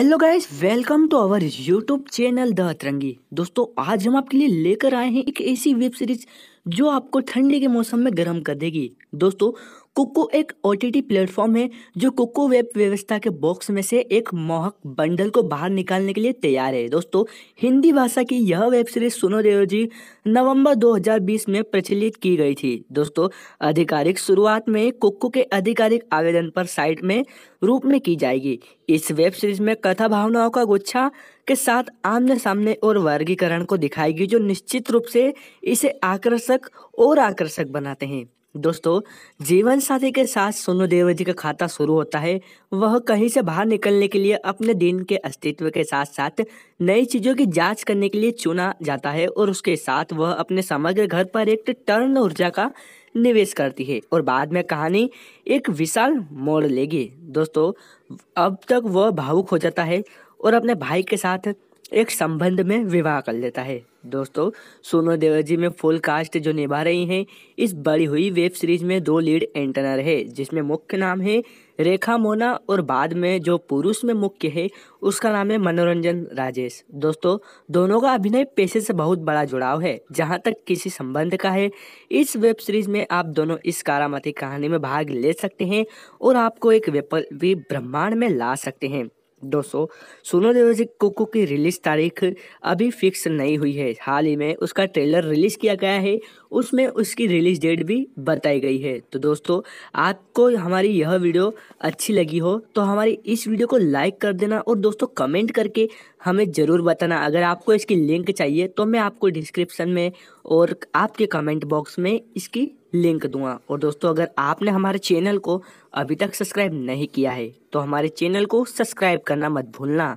hello guys welcome to our YouTube channel the Atrangi दोस्तों आज हम आपके लिए लेकर आए हैं एक ऐसी वेब सीरीज जो आपको ठंडी के मौसम में गर्म कर देगी दोस्तों कोको एक ओ टी प्लेटफॉर्म है जो कोको वेब व्यवस्था के बॉक्स में से एक मोहक बंडल को बाहर निकालने के लिए तैयार है दोस्तों हिंदी भाषा की यह वेब सीरीज सुनो देव जी नवम्बर दो में प्रचलित की गई थी दोस्तों आधिकारिक शुरुआत में कोको के आधिकारिक आवेदन पर साइट में रूप में की जाएगी इस वेब सीरीज में कथा भावनाओं का गुच्छा के साथ आमने सामने और वर्गीकरण को दिखाएगी जो निश्चित रूप से इसे आकर्षक और आकर्षक बनाते हैं दोस्तों जीवन साथी के साथ सोनू देव जी का खाता शुरू होता है वह कहीं से बाहर निकलने के लिए अपने दिन के अस्तित्व के साथ साथ नई चीज़ों की जांच करने के लिए चुना जाता है और उसके साथ वह अपने समग्र घर पर एक टर्न ऊर्जा का निवेश करती है और बाद में कहानी एक विशाल मोड़ लेगी दोस्तों अब तक वह भावुक हो जाता है और अपने भाई के साथ एक संबंध में विवाह कर लेता है दोस्तों सोनो देवल जी में फुल कास्ट जो निभा रही हैं इस बड़ी हुई वेब सीरीज में दो लीड एंटनर है जिसमें मुख्य नाम है रेखा मोना और बाद में जो पुरुष में मुख्य है उसका नाम है मनोरंजन राजेश दोस्तों दोनों का अभिनय पेशे से बहुत बड़ा जुड़ाव है जहां तक किसी संबंध का है इस वेब सीरीज में आप दोनों इस कारामती कहानी में भाग ले सकते हैं और आपको एक वैपल्वी ब्रह्मांड में ला सकते हैं दोस्तों सोनू देव जी कुकू की रिलीज तारीख अभी फिक्स नहीं हुई है हाल ही में उसका ट्रेलर रिलीज किया गया है उसमें उसकी रिलीज डेट भी बताई गई है तो दोस्तों आपको हमारी यह वीडियो अच्छी लगी हो तो हमारी इस वीडियो को लाइक कर देना और दोस्तों कमेंट करके हमें ज़रूर बताना अगर आपको इसकी लिंक चाहिए तो मैं आपको डिस्क्रिप्शन में और आपके कमेंट बॉक्स में इसकी लिंक दूंगा और दोस्तों अगर आपने हमारे चैनल को अभी तक सब्सक्राइब नहीं किया है तो हमारे चैनल को सब्सक्राइब करना मत भूलना